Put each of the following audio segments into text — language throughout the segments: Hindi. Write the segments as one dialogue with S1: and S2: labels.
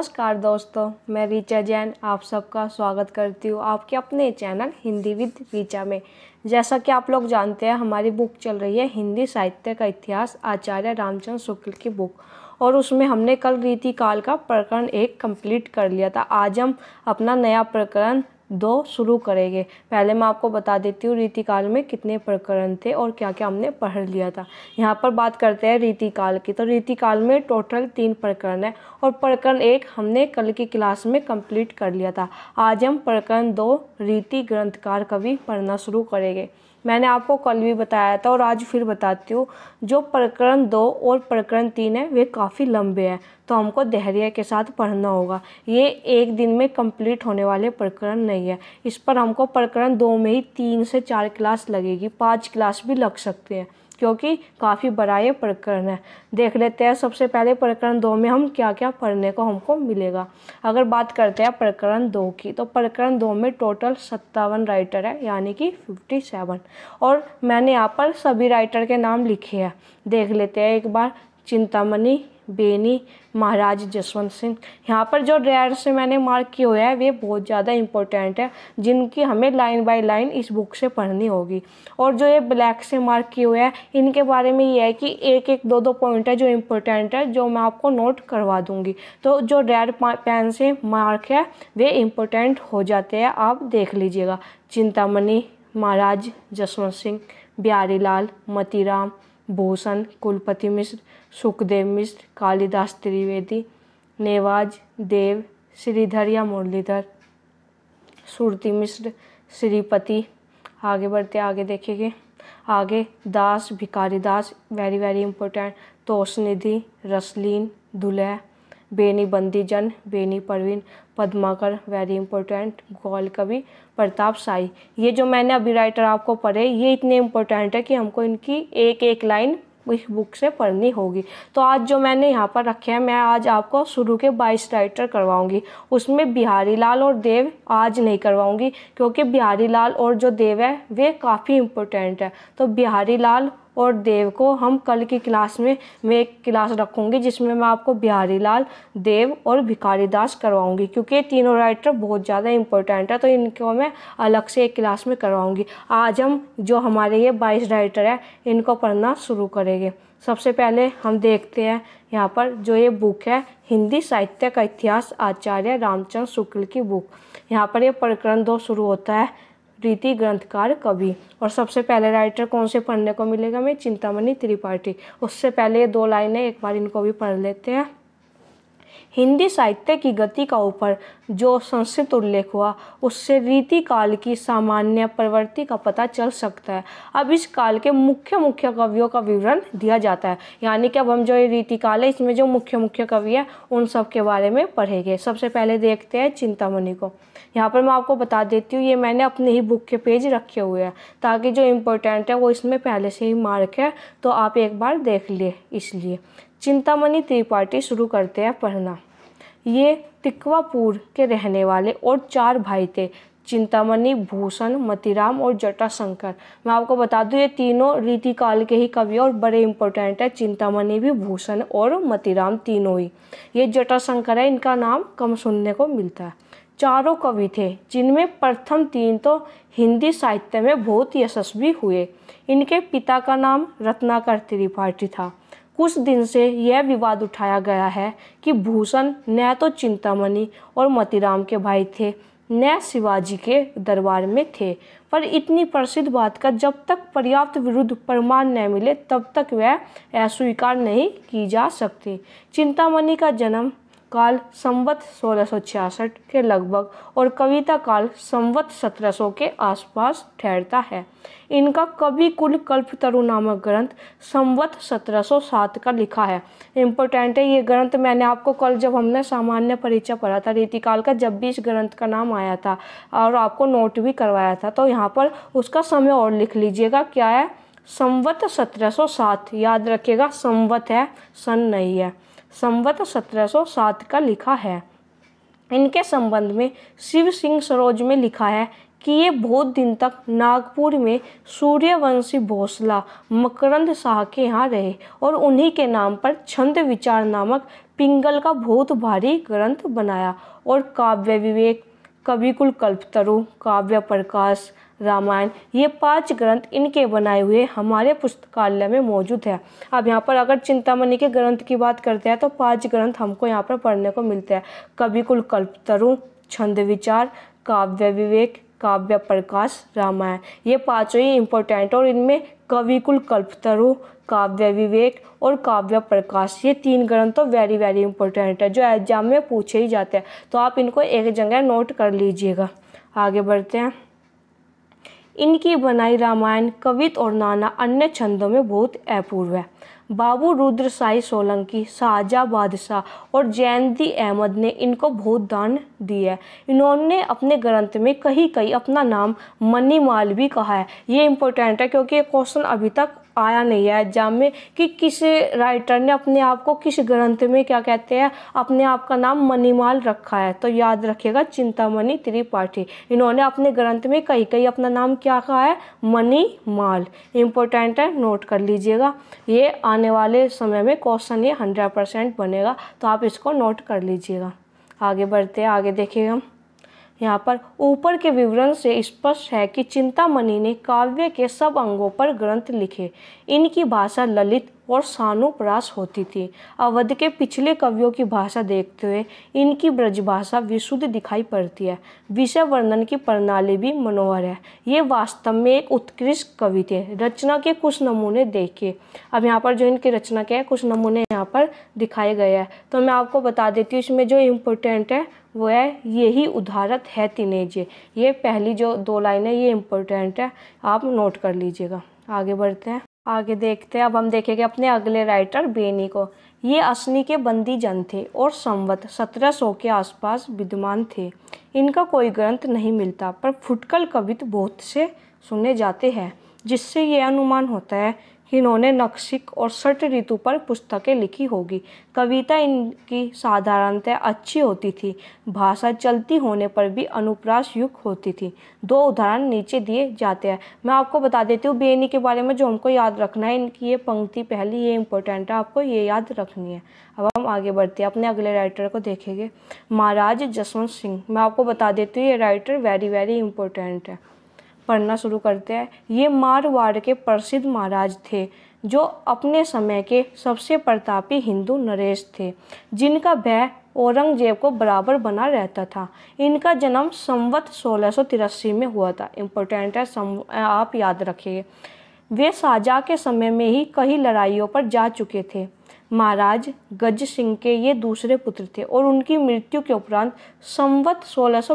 S1: नमस्कार दोस्तों मैं रिचा जैन आप सबका स्वागत करती हूँ आपके अपने चैनल हिंदी विद रिचा में जैसा कि आप लोग जानते हैं हमारी बुक चल रही है हिंदी साहित्य का इतिहास आचार्य रामचंद्र शुक्ल की बुक और उसमें हमने कल रीति काल का प्रकरण एक कंप्लीट कर लिया था आज हम अपना नया प्रकरण दो शुरू करेंगे पहले मैं आपको बता देती हूँ रीतिकाल में कितने प्रकरण थे और क्या क्या हमने पढ़ लिया था यहाँ पर बात करते हैं रीतिकाल की तो रीतिकाल में टोटल तीन प्रकरण है और प्रकरण एक हमने कल की क्लास में कंप्लीट कर लिया था आज हम प्रकरण दो रीति ग्रंथकार कवि पढ़ना शुरू करेंगे मैंने आपको कल भी बताया था और आज फिर बताती हूँ जो प्रकरण दो और प्रकरण तीन है वे काफ़ी लंबे हैं तो हमको धैर्य के साथ पढ़ना होगा ये एक दिन में कंप्लीट होने वाले प्रकरण नहीं है इस पर हमको प्रकरण दो में ही तीन से चार क्लास लगेगी पाँच क्लास भी लग सकते हैं क्योंकि काफ़ी बड़ा ये प्रकरण है देख लेते हैं सबसे पहले प्रकरण दो में हम क्या क्या पढ़ने को हमको मिलेगा अगर बात करते हैं प्रकरण दो की तो प्रकरण दो में टोटल सत्तावन राइटर है यानी कि फिफ्टी सेवन और मैंने यहाँ पर सभी राइटर के नाम लिखे हैं देख लेते हैं एक बार चिंतामणि बेनी महाराज जसवंत सिंह यहाँ पर जो रेयर से मैंने मार्क किया हुआ है वे बहुत ज़्यादा इंपॉर्टेंट है जिनकी हमें लाइन बाय लाइन इस बुक से पढ़नी होगी और जो ये ब्लैक से मार्क किए हुए हैं इनके बारे में ये है कि एक एक दो दो पॉइंट है जो इम्पोर्टेंट है जो मैं आपको नोट करवा दूँगी तो जो रेड पेन से मार्क है वे इम्पोर्टेंट हो जाते हैं आप देख लीजिएगा चिंतामणि महाराज जसवंत सिंह बिहारी लाल मतीराम भूषण कुलपति मिश्र सुखदेव मिश्र कालिदास त्रिवेदी नेवाज देव श्रीधर या मुरलीधर सुरती मिश्र श्रीपति आगे बढ़ते आगे देखेंगे आगे Das Bhikhari Das very very important Toshnidhi Rasleen Dulah Beni Bandijan Beni Praveen Padmakar very important गोल कवि प्रताप साई ये जो मैंने अभी राइटर आपको पढ़े ये इतने इम्पोर्टेंट है कि हमको इनकी एक एक लाइन इस बुक से पढ़नी होगी तो आज जो मैंने यहाँ पर रखे हैं मैं आज आपको शुरू के बाईस राइटर करवाऊँगी उसमें बिहारी लाल और देव आज नहीं करवाऊँगी क्योंकि बिहारी लाल और जो देव है वे काफ़ी इम्पोर्टेंट है तो बिहारी लाल और देव को हम कल की क्लास में मैं एक क्लास रखूँगी जिसमें मैं आपको बिहारी लाल देव और भिखारी दास करवाऊँगी क्योंकि ये तीनों राइटर बहुत ज़्यादा इंपॉर्टेंट है तो इनको मैं अलग से एक क्लास में करवाऊँगी आज हम जो हमारे ये बाईस राइटर हैं इनको पढ़ना शुरू करेंगे सबसे पहले हम देखते हैं यहाँ पर जो ये बुक है हिंदी साहित्य का इतिहास आचार्य रामचंद्र शुक्ल की बुक यहाँ पर ये प्रकरण दो शुरू होता है प्रीति ग्रंथकार कवि और सबसे पहले राइटर कौन से पढ़ने को मिलेगा मैं चिंतामणि त्रिपाठी उससे पहले ये दो लाइनें एक बार इनको भी पढ़ लेते हैं हिंदी साहित्य की गति का ऊपर जो संस्कृत उल्लेख हुआ उससे रीति काल की सामान्य प्रवृत्ति का पता चल सकता है अब इस काल के मुख्य मुख्य कवियों का विवरण दिया जाता है यानी कि अब हम जो ये रीति काल है इसमें जो मुख्य मुख्य कवि है उन सब के बारे में पढ़ेंगे सबसे पहले देखते हैं चिंतामणि को यहाँ पर मैं आपको बता देती हूँ ये मैंने अपने ही बुक के पेज रखे हुए हैं ताकि जो इम्पोर्टेंट है वो इसमें पहले से ही मार्क है तो आप एक बार देख लिए इसलिए चिंतामणि त्रिपाठी शुरू करते हैं पढ़ना ये तिकवापुर के रहने वाले और चार भाई थे चिंतामणि भूषण मतिराम और जटाशंकर मैं आपको बता दूं ये तीनों रीतिकाल के ही कवि और बड़े इंपॉर्टेंट है चिंतामणि भी भूषण और मतिराम तीनों ही ये जटाशंकर है इनका नाम कम सुनने को मिलता है चारों कवि थे जिनमें प्रथम तीन तो हिंदी साहित्य में बहुत यशस्वी हुए इनके पिता का नाम रत्नाकर त्रिपाठी था कुछ दिन से यह विवाद उठाया गया है कि भूषण न तो चिंतामणि और मतीराम के भाई थे न शिवाजी के दरबार में थे पर इतनी प्रसिद्ध बात का जब तक पर्याप्त विरुद्ध प्रमाण न मिले तब तक वह अस्वीकार नहीं की जा सकती चिंतामणि का जन्म काल संवत सोलह के लगभग और कविता काल संवत 1700 के आसपास ठहरता है इनका कवि कुल कल्प तरु नामक ग्रंथ संवत 1707 का लिखा है इम्पोर्टेंट है ये ग्रंथ मैंने आपको कल जब हमने सामान्य परिचय पढ़ा था रीतिकाल का जब भी इस ग्रंथ का नाम आया था और आपको नोट भी करवाया था तो यहाँ पर उसका समय और लिख लीजिएगा क्या है संवत 1707 याद रखिएगा संवत है सन नहीं है संवत 1707 का लिखा है इनके संबंध में शिव सिंह सरोज में लिखा है कि ये बहुत दिन तक नागपुर में सूर्यवंशी भोसला मकरंद शाह के यहाँ रहे और उन्हीं के नाम पर छंद विचार नामक पिंगल का बहुत भारी ग्रंथ बनाया और काव्य विवेक कविकुल कल्पतरु काव्य प्रकाश रामायण ये पांच ग्रंथ इनके बनाए हुए हमारे पुस्तकालय में मौजूद है अब यहाँ पर अगर चिंतामणि के ग्रंथ की बात करते हैं तो पांच ग्रंथ हमको यहाँ पर पढ़ने को मिलते हैं कवि कुल कल्पतरु छंद विचार काव्य विवेक काव्य प्रकाश रामायण ये पाँचों ही इम्पोर्टेंट और इनमें कवि कुल कल्पतरु काव्य विवेक और काव्य प्रकाश ये तीन ग्रंथ तो वेरी वेरी इंपॉर्टेंट है जो एग्जाम में पूछे ही जाते हैं तो आप इनको एक जगह नोट कर लीजिएगा आगे बढ़ते हैं इनकी बनाई रामायण कवित और नाना अन्य छंदों में बहुत अपूर्व है बाबू रुद्र साई सोलंकी शाहजहा बादशाह और जयंती अहमद ने इनको बहुत दान दिया है इन्होंने अपने ग्रंथ में कहीं कहीं अपना नाम मनीमाल भी कहा है ये इम्पोर्टेंट है क्योंकि ये क्वेश्चन अभी तक आया नहीं है एग्जाम में कि किस राइटर ने अपने आप को किस ग्रंथ में क्या कहते हैं अपने आप का नाम मनीमाल रखा है तो याद रखिएगा चिंतामणि त्रिपाठी इन्होंने अपने ग्रंथ में कहीं कहीं अपना नाम क्या कहा है मनीमाल इम्पोर्टेंट है नोट कर लीजिएगा ये आने वाले समय में क्वेश्चन ये हंड्रेड परसेंट बनेगा तो आप इसको नोट कर लीजिएगा आगे बढ़ते हैं आगे देखिएगा यहाँ पर ऊपर के विवरण से स्पष्ट है कि चिंतामणि ने काव्य के सब अंगों पर ग्रंथ लिखे इनकी भाषा ललित और सानुप्रास होती थी अवध के पिछले कवियों की भाषा देखते हुए इनकी ब्रजभाषा विशुद्ध दिखाई पड़ती है विषय वर्णन की प्रणाली भी मनोहर है ये वास्तव में एक उत्कृष्ट कवि थे रचना के कुछ नमूने देखिए अब यहाँ पर जो इनकी रचना के हैं कुछ नमूने यहाँ पर दिखाए गए हैं तो मैं आपको बता देती हूँ इसमें जो इम्पोर्टेंट है वह यही उदाहरत है तिनेजे ये पहली जो दो लाइनें ये इम्पोर्टेंट है आप नोट कर लीजिएगा आगे बढ़ते हैं आगे देखते हैं अब हम देखेंगे अपने अगले राइटर बेनी को ये असनी के बंदी जन थे और संवत 1700 के आसपास विद्यमान थे इनका कोई ग्रंथ नहीं मिलता पर फुटकल कवित बहुत से सुने जाते हैं जिससे ये अनुमान होता है इन्होंने नक्शिक और षट ऋतु पर पुस्तकें लिखी होगी कविता इनकी साधारणतः अच्छी होती थी भाषा चलती होने पर भी अनुप्रास युक्त होती थी दो उदाहरण नीचे दिए जाते हैं मैं आपको बता देती हूँ बेनी के बारे में जो हमको याद रखना है इनकी ये पंक्ति पहली ये इंपॉर्टेंट है आपको ये याद रखनी है अब हम आगे बढ़ते हैं अपने अगले राइटर को देखेंगे महाराज जसवंत सिंह मैं आपको बता देती हूँ ये राइटर वेरी वेरी इंपॉर्टेंट है पढ़ना शुरू करते हैं ये मारवाड़ के प्रसिद्ध महाराज थे जो अपने समय के सबसे प्रतापी हिंदू नरेश थे जिनका भय औरंगजेब को बराबर बना रहता था इनका जन्म संवत सोलह में हुआ था इम्पोर्टेंट है सम, आप याद रखिए वे साजा के समय में ही कई लड़ाइयों पर जा चुके थे महाराज गज सिंह के ये दूसरे पुत्र थे और उनकी मृत्यु के उपरांत संवत सोलह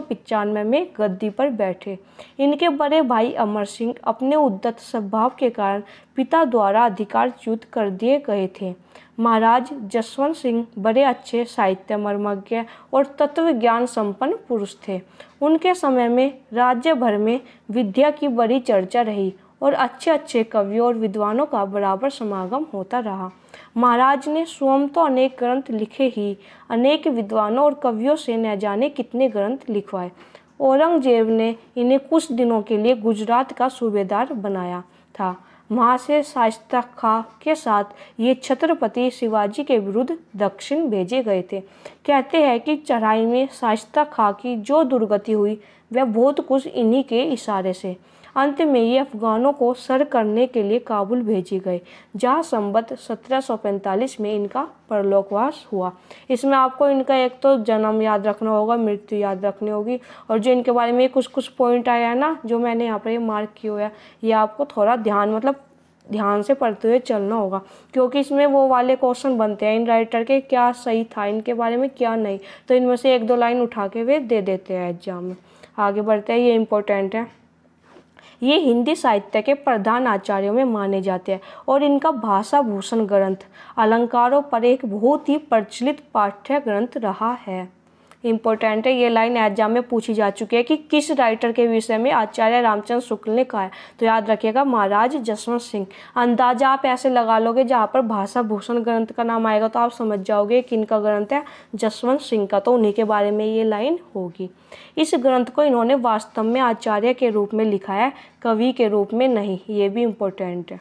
S1: में गद्दी पर बैठे इनके बड़े भाई अमर सिंह अपने उद्दत स्वभाव के कारण पिता द्वारा अधिकार च्युत कर दिए गए थे महाराज जसवंत सिंह बड़े अच्छे साहित्य मर्मज्ञ और तत्व ज्ञान संपन्न पुरुष थे उनके समय में राज्य भर में विद्या की बड़ी चर्चा रही और अच्छे अच्छे कवियों और विद्वानों का बराबर समागम होता रहा महाराज ने स्वयं तो अनेक ग्रंथ लिखे ही अनेक विद्वानों और कवियों से न जाने कितने ग्रंथ लिखवाए औरंगजेब ने इन्हें कुछ दिनों के लिए गुजरात का सूबेदार बनाया था वहाँ से साइस्ता खा के साथ ये छत्रपति शिवाजी के विरुद्ध दक्षिण भेजे गए थे कहते हैं कि चढ़ाई में शाइस्ता खा की जो दुर्गति हुई वह बहुत कुछ इन्हीं के इशारे से अंत में ये अफ़गानों को सर करने के लिए काबुल भेजे गए जहाँ संबत 1745 में इनका परलोकवास हुआ इसमें आपको इनका एक तो जन्म याद रखना होगा मृत्यु याद रखनी होगी और जो इनके बारे में कुछ कुछ पॉइंट आया है ना जो मैंने यहाँ पर ये मार्क किया हुआ है ये आपको थोड़ा ध्यान मतलब ध्यान से पढ़ते हुए चलना होगा क्योंकि इसमें वो वाले क्वेश्चन बनते हैं इन राइटर के क्या सही था इनके बारे में क्या नहीं तो इनमें से एक दो लाइन उठा के वे दे देते हैं एग्जाम में आगे बढ़ते हैं ये इम्पोर्टेंट है ये हिंदी साहित्य के प्रधान आचार्यों में माने जाते हैं और इनका भाषा भूषण ग्रंथ अलंकारों पर एक बहुत ही प्रचलित पाठ्य ग्रंथ रहा है इंपॉर्टेंट है ये लाइन एग्जाम में पूछी जा चुकी है कि किस राइटर के विषय में आचार्य रामचंद्र शुक्ल ने कहा है तो याद रखिएगा महाराज जसवंत सिंह अंदाजा आप ऐसे लगा लोगे जहाँ पर भाषा भूषण ग्रंथ का नाम आएगा तो आप समझ जाओगे किन का ग्रंथ है जसवंत सिंह का तो उन्हीं के बारे में ये लाइन होगी इस ग्रंथ को इन्होंने वास्तव में आचार्य के रूप में लिखा है कवि के रूप में नहीं ये भी इम्पोर्टेंट है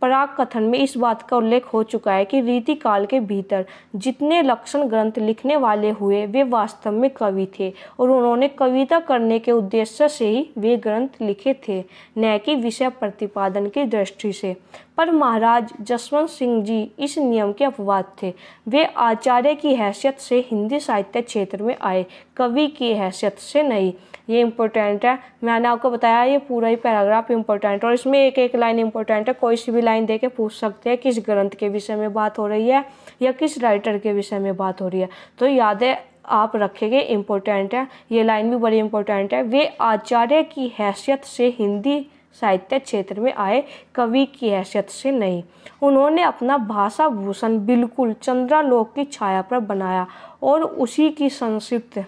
S1: पराग कथन में इस बात का उल्लेख हो चुका है कि रीति काल के भीतर जितने लक्षण ग्रंथ लिखने वाले हुए वे वास्तव में कवि थे और उन्होंने कविता करने के उद्देश्य से ही वे ग्रंथ लिखे थे न कि विषय प्रतिपादन की दृष्टि से पर महाराज जसवंत सिंह जी इस नियम के अपवाद थे वे आचार्य की हैसियत से हिंदी साहित्य क्षेत्र में आए कवि की हैसियत से नहीं ये इंपॉर्टेंट है मैंने आपको बताया ये पूरा ही पैराग्राफ इंपॉर्टेंट और इसमें एक एक लाइन इंपॉर्टेंट है कोई सी भी लाइन दे के पूछ सकते हैं किस ग्रंथ के विषय में बात हो रही है या किस राइटर के विषय में बात हो रही है तो यादें आप रखेंगे इम्पोर्टेंट है ये लाइन भी बड़ी इम्पोर्टेंट है वे आचार्य की हैसियत से हिंदी साहित्य क्षेत्र में आए कवि की हैसियत से नहीं उन्होंने अपना भाषा भूषण बिल्कुल चंद्रालोक की छाया पर बनाया और उसी की संक्षिप्त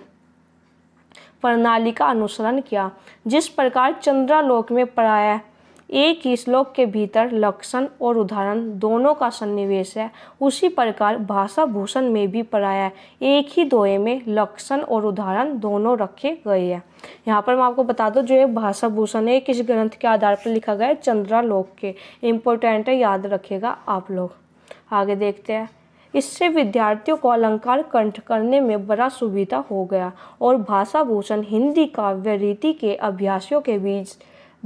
S1: प्रणाली का अनुसरण किया जिस प्रकार चंद्रालोक में पढ़ाया एक ही श्लोक के भीतर लक्षण और उदाहरण दोनों का सन्निवेश है उसी प्रकार भाषा भूषण में भी पढ़ाया एक ही दोहे में लक्षण और उदाहरण दोनों रखे गए हैं यहाँ पर मैं आपको बता दूँ जो ये भाषा भूषण है किस ग्रंथ के आधार पर लिखा गया है चंद्रालोक के इम्पोर्टेंट है याद रखेगा आप लोग आगे देखते हैं इससे विद्यार्थियों को अलंकार कंठ करने में बड़ा सुविधा हो गया और भाषाभूषण हिंदी काव्य रीति के अभ्यासियों के बीच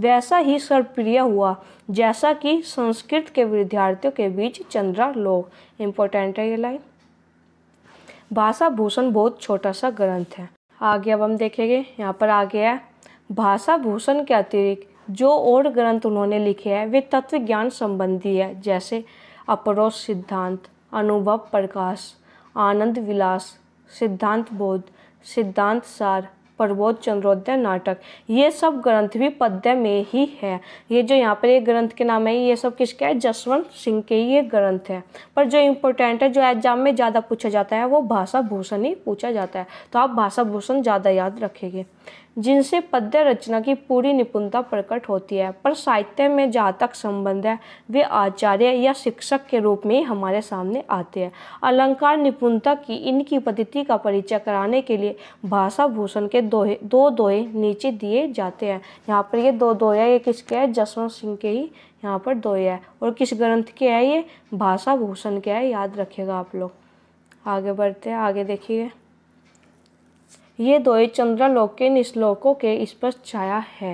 S1: वैसा ही सर्वप्रिय हुआ जैसा कि संस्कृत के विद्यार्थियों के बीच चंद्रा लोक इम्पोर्टेंट है ये लाइन भाषा भूषण बहुत छोटा सा ग्रंथ है आगे अब हम देखेंगे यहाँ पर आ गया है भाषा भूषण के अतिरिक्त जो और ग्रंथ उन्होंने लिखे हैं वे तत्व ज्ञान संबंधी है जैसे अपरो सिद्धांत अनुभव प्रकाश आनंद विलास सिद्धांत बोध सिद्धांत सार प्रबोध चंद्रोदय नाटक ये सब ग्रंथ भी पद्य में ही है ये जो यहाँ पर ये ग्रंथ के नाम है ये सब किसके है जसवंत सिंह के ये ग्रंथ है पर जो इम्पोर्टेंट है जो एग्जाम में ज़्यादा पूछा जाता है वो भाषा भूषण ही पूछा जाता है तो आप भाषा भूषण ज़्यादा याद रखेंगे जिनसे पद्य रचना की पूरी निपुणता प्रकट होती है पर साहित्य में जहाँ तक संबंध है वे आचार्य या शिक्षक के रूप में ही हमारे सामने आते हैं अलंकार निपुणता की इनकी पद्धति का परिचय कराने के लिए भाषा भूषण के दोहे दो दोहे नीचे दिए जाते हैं यहाँ पर ये दो दोहे ये किसके है जसवंत सिंह के ही यहाँ पर दोहे है और किस ग्रंथ के है ये भाषा भूषण के है याद रखेगा आप लोग आगे बढ़ते हैं आगे देखिए ये दोए चंद्रालोक के निश्लोकों के स्पष्ट छाया है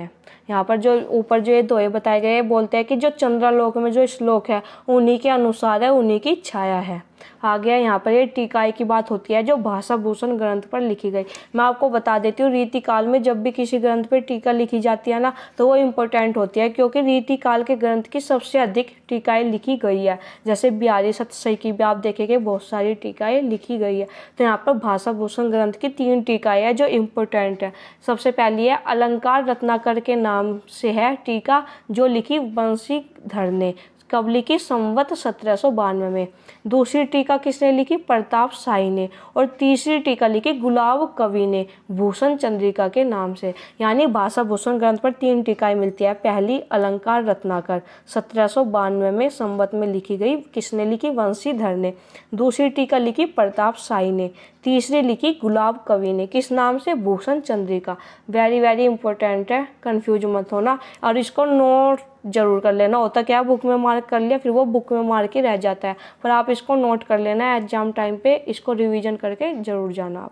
S1: यहाँ पर जो ऊपर जो ये दोए बताए गए बोलते हैं कि जो चंद्रालोक में जो श्लोक है उन्हीं के अनुसार है उन्हीं की छाया है आ गया यहाँ पर ये टीकाई की बात होती है जो भाषा भूषण ग्रंथ पर लिखी गई मैं आपको बता देती हूँ रीतिकाल में जब भी किसी ग्रंथ पर टीका लिखी जाती है ना तो वो इम्पोर्टेंट होती है क्योंकि रीतिकाल के ग्रंथ की सबसे अधिक टीकाएँ लिखी गई है जैसे बिहारी सतसई की भी आप देखेंगे बहुत सारी टीकाएँ लिखी गई है तो यहाँ पर भाषा भूषण ग्रंथ की तीन टीकाएँ हैं जो इम्पोर्टेंट है सबसे पहली है अलंकार रत्नाकर के नाम से है टीका जो लिखी बंसी धर ने कब लिखी संवत सत्रह सौ बानवे में दूसरी टीका किसने लिखी प्रताप साई ने और तीसरी टीका लिखी गुलाब कवि ने भूषण चंद्रिका के नाम से यानी भाषा भूषण ग्रंथ पर तीन टीकाएं मिलती है पहली अलंकार रत्नाकर सत्रह बानवे में संवत में लिखी गई किसने लिखी वंशीधर ने दूसरी टीका लिखी प्रताप साई ने तीसरे लिखी गुलाब कवि ने किस नाम से Bhushan Chandrika very very important है कन्फ्यूज मत होना और इसको नोट जरूर कर लेना होता क्या बुक में मार्क कर लिया फिर वो बुक में मार्क के रह जाता है पर आप इसको नोट कर लेना है एग्जाम टाइम पे इसको रिवीजन करके ज़रूर जाना आप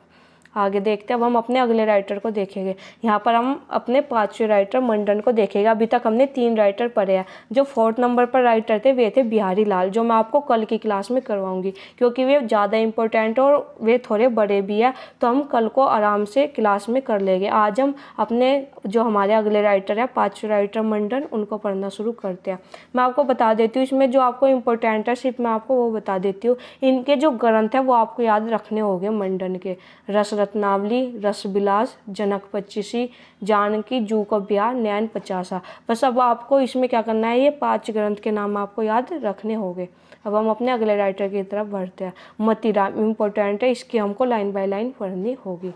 S1: आगे देखते हैं अब हम अपने अगले राइटर को देखेंगे यहाँ पर हम अपने पाँचवें राइटर मंडन को देखेंगे अभी तक हमने तीन राइटर पढ़े हैं जो फोर्थ नंबर पर राइटर थे वे थे बिहारी लाल जो मैं आपको कल की क्लास में करवाऊंगी क्योंकि वे ज़्यादा इंपॉर्टेंट और वे थोड़े बड़े भी हैं तो हम कल को आराम से क्लास में कर लेंगे आज हम अपने जो हमारे अगले राइटर हैं पाँचवें राइटर मंडन उनको पढ़ना शुरू करते हैं मैं आपको बता देती हूँ इसमें जो आपको इम्पोर्टेंट है सिर्फ मैं आपको वो बता देती हूँ इनके जो ग्रंथ है वो आपको याद रखने होंगे मंडन के रस रत्नावली रसबिलास जनक पच्चीसी जानकी जू का ब्याह नैन पचासा बस अब आपको इसमें क्या करना है ये पांच ग्रंथ के नाम आपको याद रखने होंगे अब हम अपने अगले राइटर की तरफ बढ़ते हैं मतिराम इम्पोर्टेंट है इसकी हमको लाइन बाय लाइन पढ़नी होगी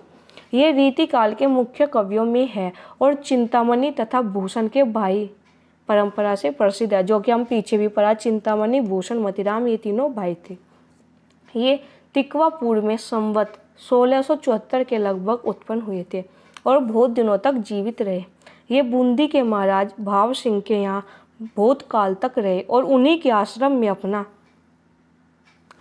S1: ये रीति काल के मुख्य कवियों में है और चिंतामणि तथा भूषण के भाई परंपरा से प्रसिद्ध है जो कि हम पीछे भी पढ़ा चिंतामणि भूषण मतिराम ये तीनों भाई थे ये तिकवापुर में संवत 1674 के लगभग उत्पन्न हुए थे और बहुत दिनों तक जीवित रहे ये बूंदी के महाराज भाव सिंह के यहाँ बहुत काल तक रहे और उन्हीं के आश्रम में अपना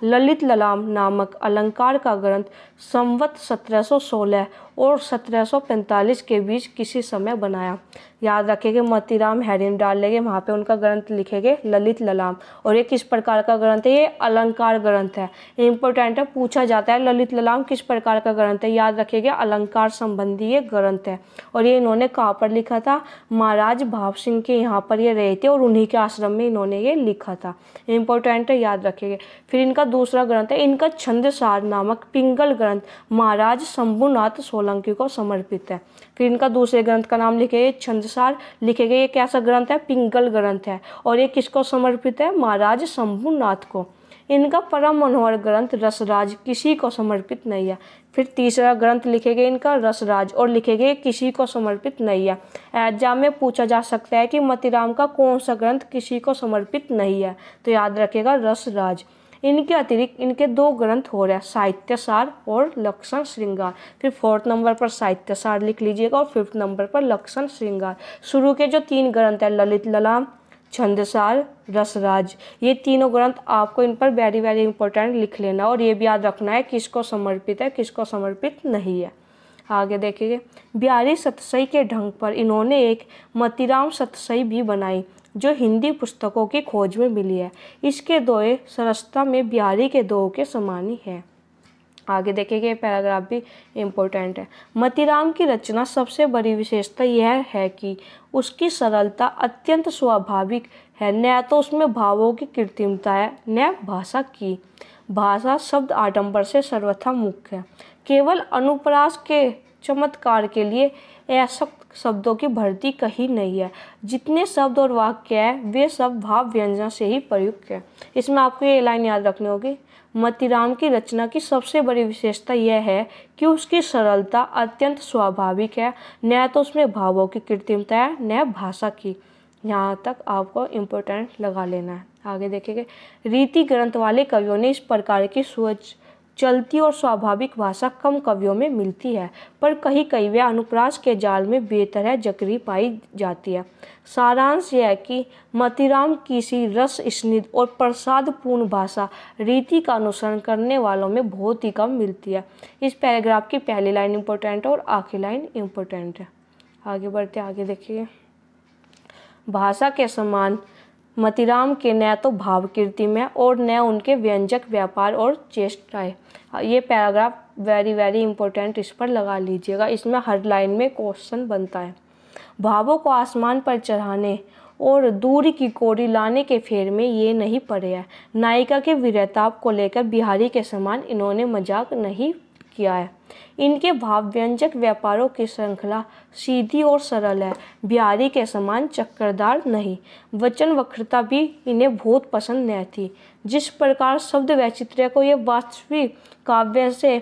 S1: ललित ललाम नामक अलंकार का ग्रंथ संवत 1716 और 1745 के बीच किसी समय बनाया याद रखेंगे मतीराम डाल लेंगे वहाँ पे उनका ग्रंथ लिखेंगे ललित ललाम और ये किस प्रकार का ग्रंथ है ये अलंकार ग्रंथ है इंपॉर्टेंट है पूछा जाता है ललित ललाम किस प्रकार का ग्रंथ है याद रखेंगे अलंकार संबंधी ये ग्रंथ है और ये इन्होंने कहाँ पर लिखा था महाराज भाव सिंह के यहाँ पर ये रहे थे और उन्हीं के आश्रम में इन्होंने ये लिखा था इंपॉर्टेंट है याद रखेंगे फिर इनका दूसरा ग्रंथ है इनका छंद नामक पिंगल ग्रंथ महाराज शंभुनाथ सोल सोलंकी को समर्पित है फिर इनका दूसरे ग्रंथ का नाम लिखे छंदसार लिखे गए ये कैसा ग्रंथ है पिंगल ग्रंथ है और ये किसको समर्पित है महाराज शंभुनाथ को इनका परम मनोहर ग्रंथ रसराज किसी को समर्पित नहीं है फिर तीसरा ग्रंथ लिखे गए इनका रसराज और लिखे गए किसी को समर्पित नहीं है एग्जाम में पूछा जा सकता है कि मतिराम का कौन सा ग्रंथ किसी को समर्पित नहीं है तो याद रखेगा रसराज इनके अतिरिक्त इनके दो ग्रंथ हो रहे हैं साहित्यसार और लक्षण श्रृंगार फिर फोर्थ नंबर पर साहित्यसार लिख लीजिएगा और फिफ्थ नंबर पर लक्षण श्रृंगार शुरू के जो तीन ग्रंथ हैं ललित ललाम छंदसार रसराज ये तीनों ग्रंथ आपको इन पर वेरी वेरी इंपॉर्टेंट लिख लेना और ये भी याद रखना है किसको समर्पित है किसको समर्पित नहीं है आगे देखिए बिहारी सतसई के ढंग पर इन्होंने एक मतीराम सतसई भी बनाई जो हिंदी पुस्तकों की खोज में मिली है इसके दोहे सरसता में बिहारी के दोहों के समान ही है आगे देखेंगे ये पैराग्राफ भी इम्पोर्टेंट है मतीराम की रचना सबसे बड़ी विशेषता यह है कि उसकी सरलता अत्यंत स्वाभाविक है न तो उसमें भावों की कृत्रिमता है न भाषा की भाषा शब्द आडंबर से सर्वथा मुख्य है केवल अनुप्रास के चमत्कार के लिए ऐसा शब्दों की भर्ती कही नहीं है जितने शब्द और वाक्य है वे सब भाव व्यंजन से ही प्रयुक्त है इसमें आपको ये लाइन याद रखनी होगी मतिराम की रचना की सबसे बड़ी विशेषता यह है कि उसकी सरलता अत्यंत स्वाभाविक है न तो उसमें भावों की कृत्रिमता है न भाषा की यहाँ तक आपको इम्पोर्टेंट लगा लेना है आगे देखेंगे रीति ग्रंथ वाले कवियों ने इस प्रकार की सोच चलती और स्वाभाविक भाषा कम कवियों में मिलती है पर कहीं कहीं वह अनुप्रास के जाल में बेतरह जकड़ी पाई जाती है सारांश यह है कि मतिराम किसी रस स्निध और प्रसाद पूर्ण भाषा रीति का अनुसरण करने वालों में बहुत ही कम मिलती है इस पैराग्राफ की पहली लाइन इम्पोर्टेंट है और आखिरी लाइन इम्पोर्टेंट है आगे बढ़ते आगे देखिए भाषा के समान मतिराम के न तो भावकीर्ति में और न उनके व्यंजक व्यापार और चेष्टाएं हाँ, ये पैराग्राफ वेरी वेरी इंपॉर्टेंट इस पर लगा लीजिएगा इसमें हर लाइन में क्वेश्चन बनता है भावों को आसमान पर चढ़ाने और दूरी की कोरी लाने के फेर में ये नहीं पड़े है नायिका के वीरताप को लेकर बिहारी के समान इन्होंने मजाक नहीं किया है इनके भाव व्यंजक व्यापारों की श्रृंखला सीधी और सरल है बिहारी के समान चक्करदार नहीं वचन वक्रता भी इन्हें बहुत पसंद नहीं थी जिस प्रकार शब्द वैचित्र्य को ये वास्तविक काव्य से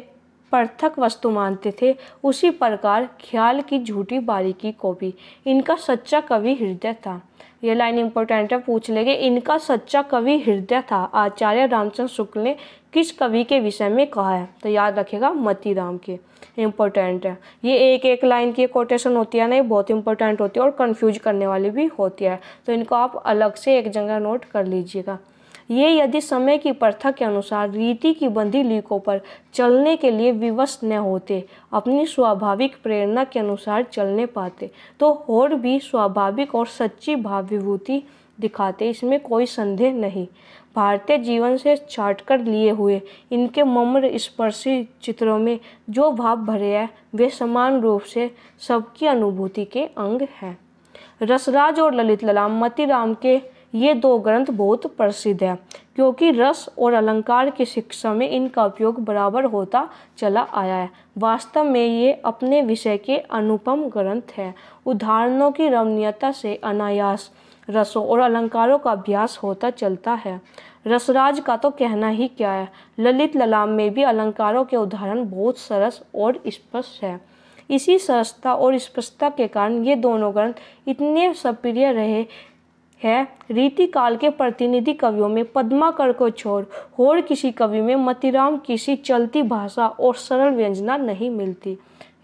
S1: पृथक वस्तु मानते थे उसी प्रकार ख्याल की झूठी बारीकी को भी इनका सच्चा कवि हृदय था ये लाइन इंपॉर्टेंट है पूछ लेंगे इनका सच्चा कवि हृदय था आचार्य रामचंद्र शुक्ल ने किस कवि के विषय में कहा है तो याद रखेगा मती राम के इम्पोर्टेंट है ये एक एक लाइन की कोटेशन होती है ना ये बहुत इंपॉर्टेंट होती है और कंफ्यूज करने वाली भी होती है तो इनको आप अलग से एक जगह नोट कर लीजिएगा ये यदि समय की प्रथा के अनुसार रीति की बंधी लीकों पर चलने के लिए विवश न होते अपनी स्वाभाविक प्रेरणा के अनुसार चलने पाते तो और भी स्वाभाविक और सच्ची भाव विभूति दिखाते इसमें कोई संदेह नहीं भारतीय जीवन से छाट कर लिए हुए इनके मम्र स्पर्शी चित्रों में जो भाव भरे हैं वे समान रूप से सबकी अनुभूति के अंग हैं रसराज और ललित मती राम के ये दो ग्रंथ बहुत प्रसिद्ध है क्योंकि रस और अलंकार की शिक्षा में इनका उपयोग बराबर होता चला आया है वास्तव में ये अपने विषय के अनुपम ग्रंथ हैं उदाहरणों की रमणीयता से अनायास रसों और अलंकारों का अभ्यास होता चलता है रसराज का तो कहना ही क्या है ललित ललाम में भी अलंकारों के उदाहरण बहुत सरस और स्पष्ट है इसी सरसता और स्पष्टता के कारण ये दोनों ग्रंथ इतने सप्रिय रहे है रीतिकाल के प्रतिनिधि कवियों में पद्माकर को छोड़ और किसी कवि में मतिराम किसी चलती भाषा और सरल व्यंजना नहीं मिलती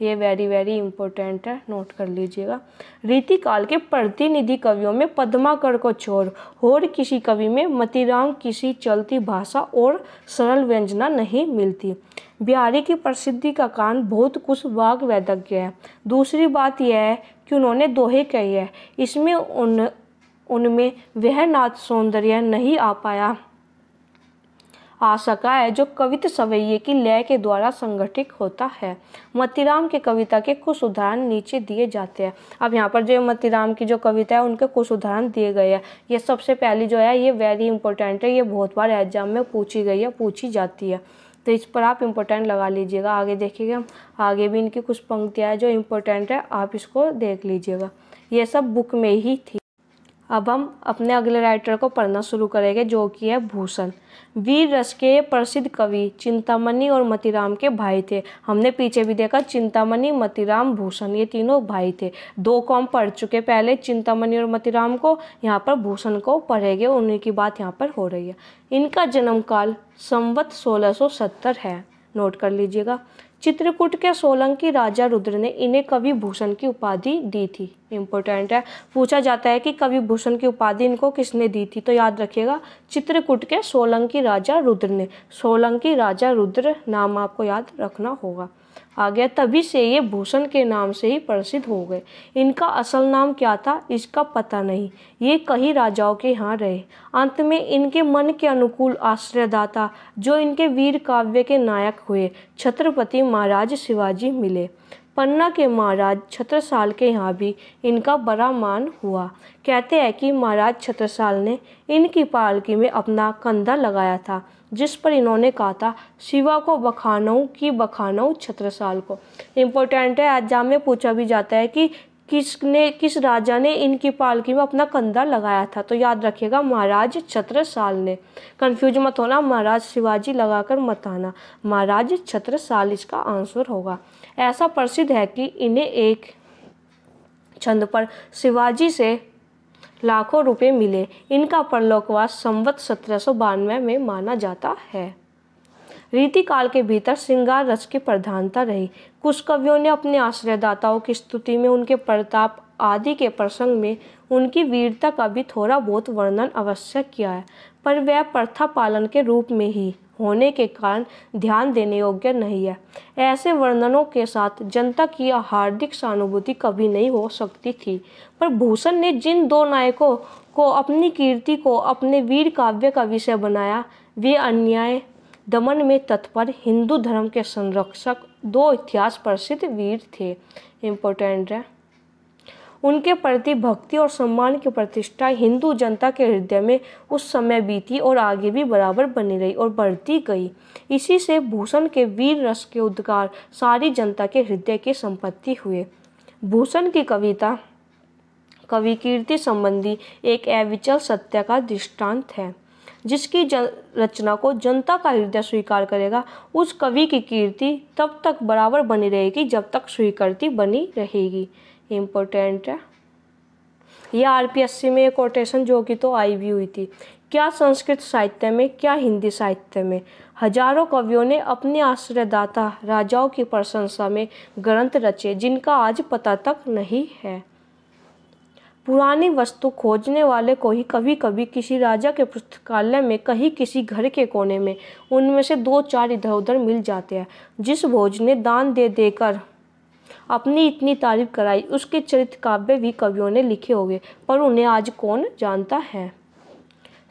S1: ये वेरी वेरी इंपॉर्टेंट है नोट कर लीजिएगा रीतिकाल के प्रतिनिधि कवियों में पद्माकर को छोड़ और किसी कवि में मतिराम किसी चलती भाषा और सरल व्यंजना नहीं मिलती बिहारी की प्रसिद्धि का कारण बहुत कुछ वाग वैदज्ञ है दूसरी बात यह है कि उन्होंने दोहे कही है इसमें उन उनमें वह नाथ सौंदर्य नहीं आ पाया आ सका है जो कवित सवैये की लय के द्वारा संगठित होता है मतीराम की कविता के कुछ उदाहरण नीचे दिए जाते हैं अब यहाँ पर जो मतीराम की जो कविता है उनके कुछ उदाहरण दिए गए हैं ये सबसे पहली जो है ये वेरी इंपॉर्टेंट है ये बहुत बार एग्जाम में पूछी गई है पूछी जाती है तो इस पर आप इम्पोर्टेंट लगा लीजिएगा आगे देखिएगा आगे भी इनकी कुछ पंक्तियाँ जो इम्पोर्टेंट है आप इसको देख लीजिएगा ये सब बुक में ही थी अब हम अपने अगले राइटर को पढ़ना शुरू करेंगे जो कि है भूषण वीर रस के प्रसिद्ध कवि चिंतामणि और मतीराम के भाई थे हमने पीछे भी देखा चिंतामणि मतीराम भूषण ये तीनों भाई थे दो को हम पढ़ चुके पहले चिंतामणि और मतीराम को यहाँ पर भूषण को पढ़ेंगे उन्हीं की बात यहाँ पर हो रही है इनका जन्मकाल संवत सोलह सो है नोट कर लीजिएगा चित्रकूट के सोलंकी राजा रुद्र ने इन्हें कवि भूषण की उपाधि दी थी इम्पोर्टेंट है पूछा जाता है कि कवि भूषण की उपाधि इनको किसने दी थी तो याद रखिएगा चित्रकूट के सोलंकी राजा रुद्र ने सोलंकी राजा रुद्र नाम आपको याद रखना होगा आ गया तभी से ये भूषण के नाम से ही प्रसिद्ध हो गए इनका असल नाम क्या था इसका पता नहीं ये कई राजाओं के यहाँ रहे अंत में इनके मन के अनुकूल आश्रयदाता जो इनके वीर काव्य के नायक हुए छत्रपति महाराज शिवाजी मिले पन्ना के महाराज छत्रसाल के यहाँ भी इनका बड़ा मान हुआ कहते हैं कि महाराज छत्रसाल ने इनकी पालकी में अपना कंधा लगाया था जिस पर इन्होंने कहा था शिवा को बखानऊ की बखानऊ छत्रसाल को इम्पोर्टेंट है एग्जाम में पूछा भी जाता है कि किसने किस राजा ने इनकी पालकी में अपना कंधा लगाया था तो याद रखिएगा महाराज छत्रसाल ने कंफ्यूज मत होना महाराज शिवाजी लगाकर मत आना महाराज छत्रसाल इसका आंसर होगा ऐसा प्रसिद्ध है कि इन्हें एक छंद पर शिवाजी से लाखों रुपए मिले इनका परलोकवास संवत सत्रह में माना जाता है रीति काल के भीतर श्रृंगार रस की प्रधानता रही कुछ कवियों ने अपने आश्रयदाताओं की स्तुति में उनके प्रताप आदि के प्रसंग में उनकी वीरता का भी थोड़ा बहुत वर्णन अवश्य किया है पर वह प्रथा पालन के रूप में ही होने के कारण ध्यान देने योग्य नहीं है ऐसे वर्णनों के साथ जनता की हार्दिक सहानुभूति कभी नहीं हो सकती थी पर भूषण ने जिन दो नायकों को अपनी कीर्ति को अपने वीर काव्य का विषय बनाया वे अन्याय दमन में तत्पर हिंदू धर्म के संरक्षक दो इतिहास प्रसिद्ध वीर थे इम्पोर्टेंट है उनके प्रति भक्ति और सम्मान की प्रतिष्ठा हिंदू जनता के हृदय में उस समय बीती और आगे भी बराबर बनी रही और बढ़ती गई इसी से भूषण के वीर रस के उद्गार सारी जनता के हृदय की संपत्ति हुए भूषण की कविता कवि कीर्ति संबंधी एक अविचल सत्य का दृष्टांत है जिसकी जन, रचना को जनता का हृदय स्वीकार करेगा उस कवि की कीर्ति तब तक बराबर बनी रहेगी जब तक स्वीकृति बनी रहेगी इम्पोर्टेंट है ये आरपीएससी में कोटेशन जो कि तो आई भी हुई थी क्या संस्कृत साहित्य में क्या हिंदी साहित्य में हजारों कवियों ने अपने आश्रयदाता राजाओं की प्रशंसा में ग्रंथ रचे जिनका आज पता तक नहीं है पुरानी वस्तु खोजने वाले को ही कभी कभी किसी राजा के पुस्तकालय में कहीं किसी घर के कोने में उनमें से दो चार इधर उधर मिल जाते हैं जिस भोज ने दान दे देकर अपनी इतनी तारीफ कराई उसके चरित्र काव्य भी कवियों ने लिखे होंगे पर उन्हें आज कौन जानता है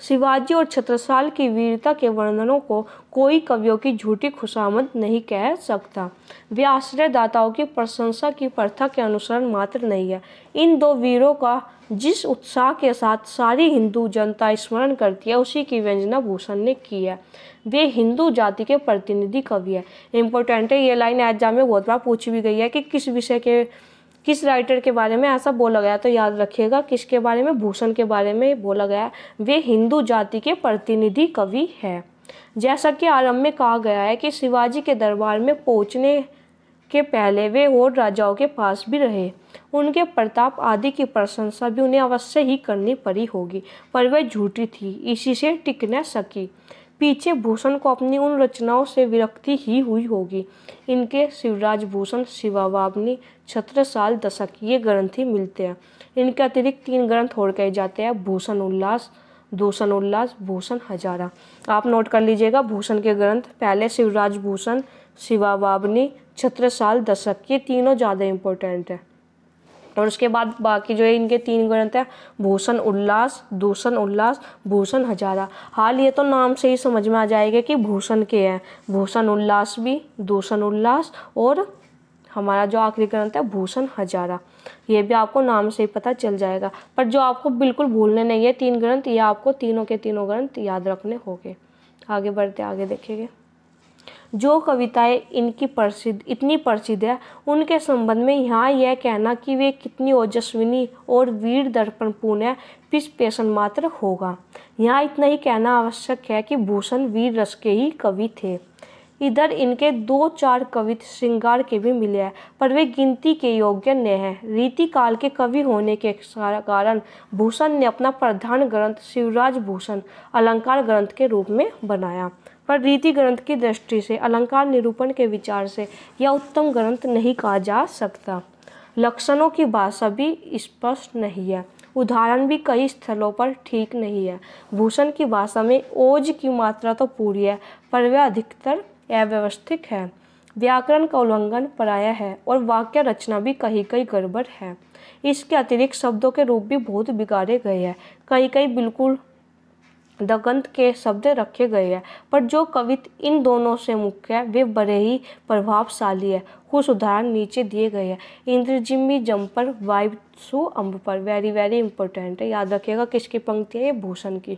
S1: शिवाजी और छत्रसाल की वीरता के वर्णनों को कोई कवियों की झूठी खुशामद नहीं कह सकता वे आश्रयदाताओं की प्रशंसा की प्रथा के अनुसरण मात्र नहीं है इन दो वीरों का जिस उत्साह के साथ सारी हिंदू जनता स्मरण करती है उसी की व्यंजना भूषण ने की है वे हिंदू जाति के प्रतिनिधि कवि है इम्पोर्टेंट है ये लाइन एग्जाम में बहुत बार पूछी भी गई है कि किस विषय के किस राइटर के बारे में ऐसा बोला गया तो याद रखिएगा किसके बारे में भूषण के बारे में बोला गया वे हिंदू जाति के प्रतिनिधि कवि हैं जैसा कि आरंभ में कहा गया है कि शिवाजी के दरबार में पहुंचने के पहले वे और राजाओं के पास भी रहे उनके प्रताप आदि की प्रशंसा भी उन्हें अवश्य ही करनी पड़ी होगी पर वह झूठी थी इसी से टिक न सकी पीछे भूषण को अपनी उन रचनाओं से विरक्ति ही हुई होगी इनके शिवराज भूषण शिवावाग्नि छत्रसाल दशक ये ग्रंथ ही मिलते हैं इनके अतिरिक्त तीन ग्रंथ और कहे जाते हैं भूषण उल्लास दूषण उल्लास भूषण हजारा आप नोट कर लीजिएगा भूषण के ग्रंथ पहले शिवराज भूषण शिवावाग्नि छत्रसाल दशक ये तीनों ज़्यादा इंपॉर्टेंट हैं और उसके बाद बाकी जो है इनके तीन ग्रंथ हैं भूषण उल्लास दूषण उल्लास भूषण हजारा हाल ये तो नाम से ही समझ में आ जाएगा कि भूषण के हैं भूषण उल्लास भी दूषण उल्लास और हमारा जो आखिरी ग्रंथ है भूषण हजारा ये भी आपको नाम से ही पता चल जाएगा पर जो आपको बिल्कुल भूलने नहीं है तीन ग्रंथ ये आपको तीनों के तीनों ग्रंथ याद रखने होंगे आगे बढ़ते आगे देखेंगे जो कविताएं इनकी प्रसिद्ध इतनी प्रसिद्ध है उनके संबंध में यहाँ यह कहना कि वे कितनी ओजस्विनी और वीर दर्पणपूर्ण है पिछ पेशन मात्र होगा यहाँ इतना ही कहना आवश्यक है कि भूषण वीर रस के ही कवि थे इधर इनके दो चार कवित श्रृंगार के भी मिले हैं पर वे गिनती के योग्य न हैं रीति काल के कवि होने के कारण भूषण ने अपना प्रधान ग्रंथ शिवराज भूषण अलंकार ग्रंथ के रूप में बनाया पर रीति ग्रंथ की दृष्टि से अलंकार निरूपण के विचार से यह उत्तम ग्रंथ नहीं कहा जा सकता लक्षणों की भाषा भी स्पष्ट नहीं है उदाहरण भी कई स्थलों पर ठीक नहीं है भूषण की भाषा में ओज की मात्रा तो पूरी है पर वह अधिकतर अव्यवस्थित है व्याकरण का उल्लंघन पराया है और वाक्य रचना भी कहीं कहीं गड़बड़ है इसके अतिरिक्त शब्दों के रूप भी बहुत बिगाड़े गए हैं कहीं कहीं बिल्कुल दगंत के शब्द रखे गए हैं पर जो कवित इन दोनों से मुख्य है वे बड़े ही प्रभावशाली है कुछ उदाहरण नीचे दिए गए हैं इंद्रजिमी जम्पर वाइब सु अम्ब पर वेरी वेरी इंपॉर्टेंट है याद रखिएगा किसकी पंक्ति है ये भूषण की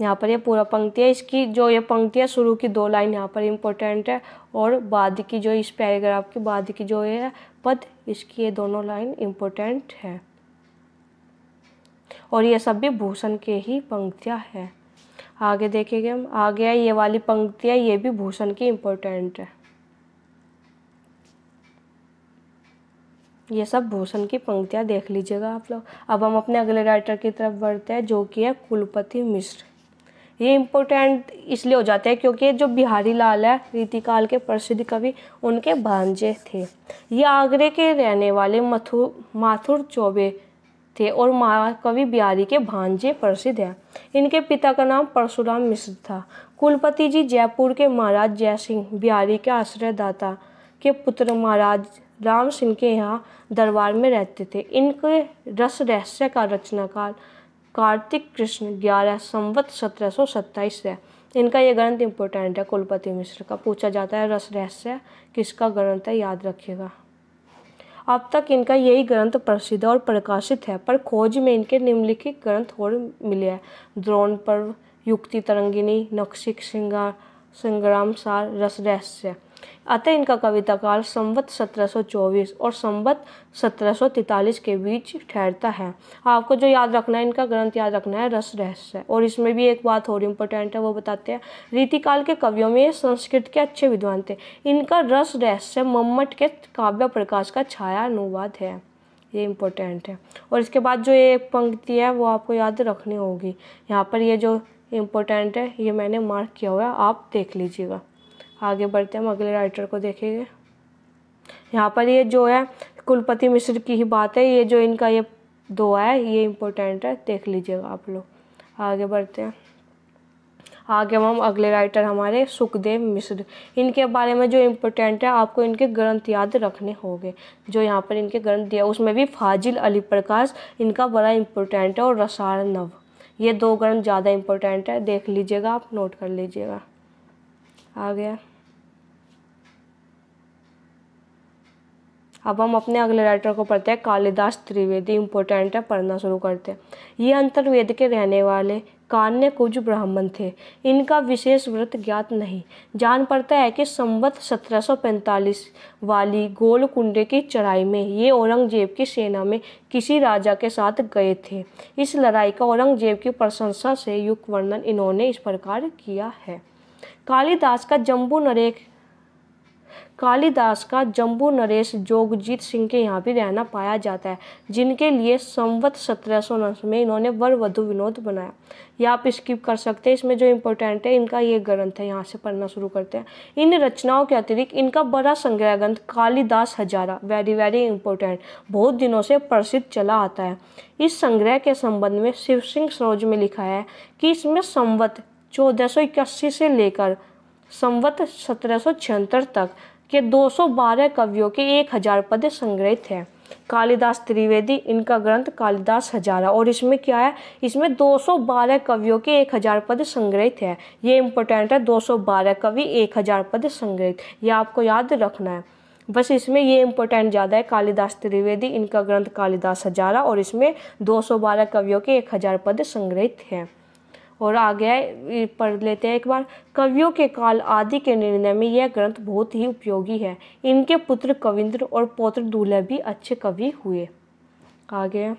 S1: यहाँ पर ये पूरा पंक्ति है इसकी जो ये पंक्ति है शुरू की दो लाइन यहाँ पर इम्पोर्टेंट है और बाद की जो इस पैराग्राफ की बाद की जो ये है पद इसकी ये दोनों लाइन इम्पोर्टेंट है और ये सब भी भूषण के ही पंक्तियाँ हैं आगे देखेंगे हम आगे ये वाली पंक्तियाँ ये भी भूषण की इम्पोर्टेंट है ये सब भूषण की पंक्तियाँ देख लीजिएगा आप लोग अब हम अपने अगले राइटर की तरफ बढ़ते हैं जो कि है कुलपति मिश्र ये इम्पोर्टेंट इसलिए हो जाते हैं क्योंकि जो बिहारी लाल है रीतिकाल के प्रसिद्ध कवि उनके भांजे थे ये आगरे के रहने वाले मथुर माथुर चौबे थे और महाकवि बिहारी के भांजे प्रसिद्ध हैं इनके पिता का नाम परशुराम मिश्र था कुलपति जी जयपुर के महाराज जय सिंह बिहारी के आश्रयदाता के पुत्र महाराज राम सिंह के यहाँ दरबार में रहते थे इनके रस रहस्य का रचनाकार कार्तिक कृष्ण ग्यारह संवत सत्रह सौ सत्ताईस है इनका ये ग्रंथ इम्पोर्टेंट है कुलपति मिश्र का पूछा जाता है रस रहस्य किसका ग्रंथ है याद रखिएगा अब तक इनका यही ग्रंथ प्रसिद्ध और प्रकाशित है पर खोज में इनके निम्नलिखित ग्रंथ और मिले हैं द्रोण पर्व युक्ति तरंगिनी नक्षिक सिंगार संग्राम सार रस रहस्य अतः इनका कविता काल संवत 1724 और संवत 1743 के बीच ठहरता है आपको जो याद रखना है इनका ग्रंथ याद रखना है रस रहस्य और इसमें भी एक बात और इम्पोर्टेंट है वो बताते हैं रीतिकाल के कवियों में संस्कृत के अच्छे विद्वान थे इनका रस रहस्य मम्मट के काव्य प्रकाश का छाया अनुवाद है ये इम्पोर्टेंट है और इसके बाद जो ये पंक्ति है वो आपको याद रखनी होगी यहाँ पर ये जो इम्पोर्टेंट है ये मैंने मार्क किया हुआ है आप देख लीजिएगा आगे बढ़ते हम अगले राइटर को देखेंगे यहाँ पर ये जो है कुलपति मिश्र की ही बात है ये जो इनका ये दो है ये इम्पोर्टेंट है देख लीजिएगा आप लोग आगे बढ़ते हैं आगे हम अगले राइटर हमारे सुखदेव मिश्र इनके बारे में जो इम्पोर्टेंट है आपको इनके ग्रंथ याद रखने होंगे जो यहाँ पर इनके ग्रंथ दिया उसमें भी फाजिल अली प्रकाश इनका बड़ा इम्पोर्टेंट है और रसार नव ये दो ग्रंथ ज़्यादा इम्पोर्टेंट है देख लीजिएगा आप नोट कर लीजिएगा आ गया अब हम अपने अगले राइटर को पढ़ते हैं कालिदास त्रिवेदी इम्पोर्टेंट है पढ़ना शुरू करते हैं ये अंतर्वेद के रहने वाले कान्य कुछ ब्राह्मण थे इनका विशेष व्रत ज्ञात नहीं जान पड़ता है कि संवत 1745 वाली गोलकुंडे की चढ़ाई में ये औरंगजेब की सेना में किसी राजा के साथ गए थे इस लड़ाई का औरंगजेब की प्रशंसा से युक्त वर्णन इन्होंने इस प्रकार किया है कालिदास का जम्बू नरेश कालिदास का जम्बू नरेश जोगजीत सिंह के यहाँ भी रहना पाया जाता है जिनके लिए संवत सत्रह सौ में इन्होंने वर वधु विनोद बनाया यह आप स्किप कर सकते हैं इसमें जो इम्पोर्टेंट है इनका ये ग्रंथ है यहाँ से पढ़ना शुरू करते हैं इन रचनाओं के अतिरिक्त इनका बड़ा संग्रह ग्रंथ Kalidas Hazara very very important बहुत दिनों से प्रसिद्ध चला आता है इस संग्रह के संबंध में शिव सिंह सरोज में लिखा है कि इसमें संवत चौदह से लेकर संवत सत्रह तक के 212 कवियों के 1000 पद संग्रहित हैं कालिदास त्रिवेदी इनका ग्रंथ कालिदास हजारा और इसमें क्या है इसमें 212 कवियों के 1000 पद संग्रहित है ये इम्पोर्टेंट है 212 कवि 1000 पद संग्रहित ये आपको याद रखना है बस इसमें ये इम्पोर्टेंट ज़्यादा है कालिदास त्रिवेदी इनका ग्रंथ कालिदास हजारा और इसमें 212 कवियों के 1000 पद संग्रहित हैं और आगे पढ़ लेते हैं एक बार कवियों के काल आदि के निर्णय में यह ग्रंथ बहुत ही उपयोगी है इनके पुत्र कविंद्र और पौत्र दूल्हे भी अच्छे कवि हुए आगे